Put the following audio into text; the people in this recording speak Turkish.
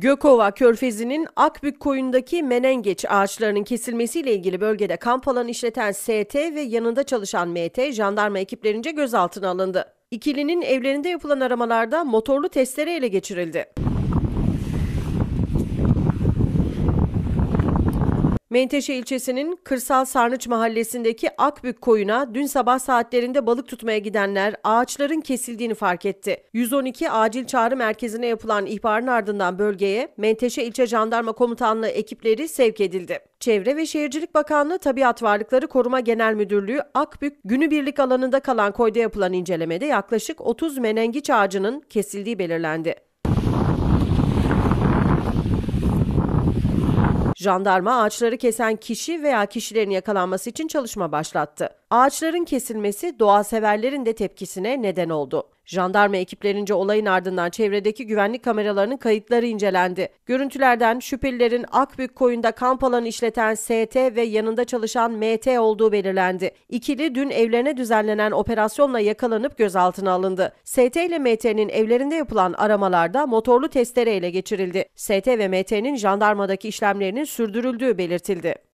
Gökova Körfezi'nin Akbük koyundaki menengeç ağaçlarının kesilmesiyle ilgili bölgede kamp alanı işleten ST ve yanında çalışan MT jandarma ekiplerince gözaltına alındı. İkilinin evlerinde yapılan aramalarda motorlu testere ele geçirildi. Menteşe ilçesinin Kırsal Sarnıç mahallesindeki Akbük koyuna dün sabah saatlerinde balık tutmaya gidenler ağaçların kesildiğini fark etti. 112 acil çağrı merkezine yapılan ihbarın ardından bölgeye Menteşe ilçe jandarma komutanlığı ekipleri sevk edildi. Çevre ve Şehircilik Bakanlığı Tabiat Varlıkları Koruma Genel Müdürlüğü Akbük günübirlik alanında kalan koyda yapılan incelemede yaklaşık 30 menengiç ağacının kesildiği belirlendi. Jandarma ağaçları kesen kişi veya kişilerin yakalanması için çalışma başlattı. Ağaçların kesilmesi doğa severlerin de tepkisine neden oldu. Jandarma ekiplerince olayın ardından çevredeki güvenlik kameralarının kayıtları incelendi. Görüntülerden şüphelilerin Akbük koyunda kamp alanı işleten ST ve yanında çalışan MT olduğu belirlendi. İkili dün evlerine düzenlenen operasyonla yakalanıp gözaltına alındı. ST ile MT'nin evlerinde yapılan aramalarda motorlu testere ele geçirildi. ST ve MT'nin jandarmadaki işlemlerinin sürdürüldüğü belirtildi.